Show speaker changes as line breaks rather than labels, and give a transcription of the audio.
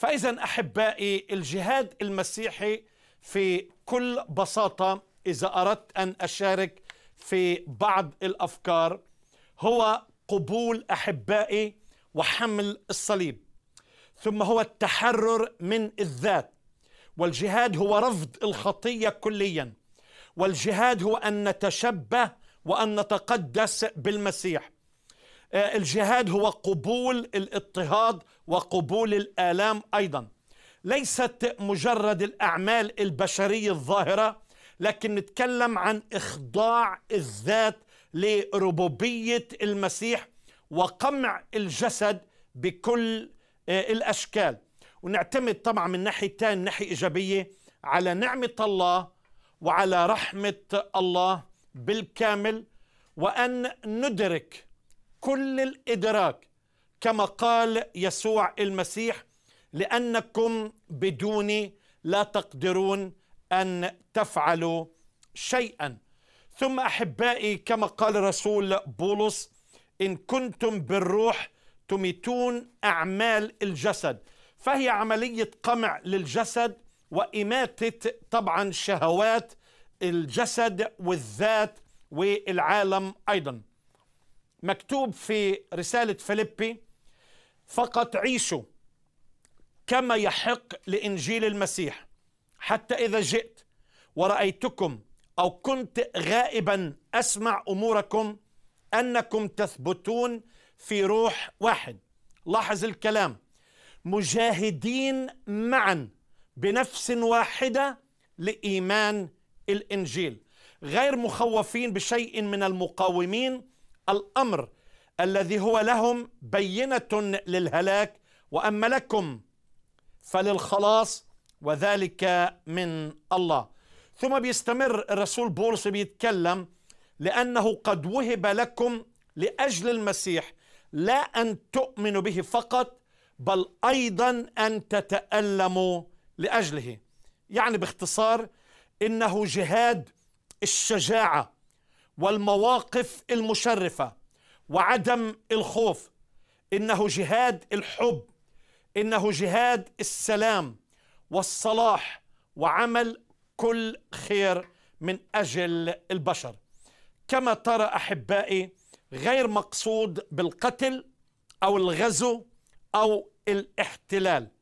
فاذا احبائي الجهاد المسيحي في كل بساطه اذا اردت ان اشارك في بعض الافكار هو قبول احبائي وحمل الصليب ثم هو التحرر من الذات والجهاد هو رفض الخطيه كليا والجهاد هو ان نتشبه وان نتقدس بالمسيح آه، الجهاد هو قبول الاضطهاد وقبول الآلام أيضا ليست مجرد الأعمال البشرية الظاهرة لكن نتكلم عن إخضاع الذات لربوبية المسيح وقمع الجسد بكل آه، الأشكال ونعتمد طبعا من ناحية تانية ناحية إيجابية على نعمة الله وعلى رحمة الله بالكامل وأن ندرك كل الادراك كما قال يسوع المسيح لانكم بدوني لا تقدرون ان تفعلوا شيئا ثم احبائي كما قال رسول بولس ان كنتم بالروح تميتون اعمال الجسد فهي عمليه قمع للجسد واماته طبعا شهوات الجسد والذات والعالم ايضا مكتوب في رسالة فيلبي فقط عيشوا كما يحق لإنجيل المسيح حتى إذا جئت ورأيتكم أو كنت غائبا أسمع أموركم أنكم تثبتون في روح واحد لاحظ الكلام مجاهدين معا بنفس واحدة لإيمان الإنجيل غير مخوفين بشيء من المقاومين الامر الذي هو لهم بينه للهلاك واما لكم فللخلاص وذلك من الله ثم بيستمر الرسول بولس بيتكلم لانه قد وهب لكم لاجل المسيح لا ان تؤمنوا به فقط بل ايضا ان تتالموا لاجله يعني باختصار انه جهاد الشجاعه والمواقف المشرفه وعدم الخوف انه جهاد الحب انه جهاد السلام والصلاح وعمل كل خير من اجل البشر كما ترى احبائي غير مقصود بالقتل او الغزو او الاحتلال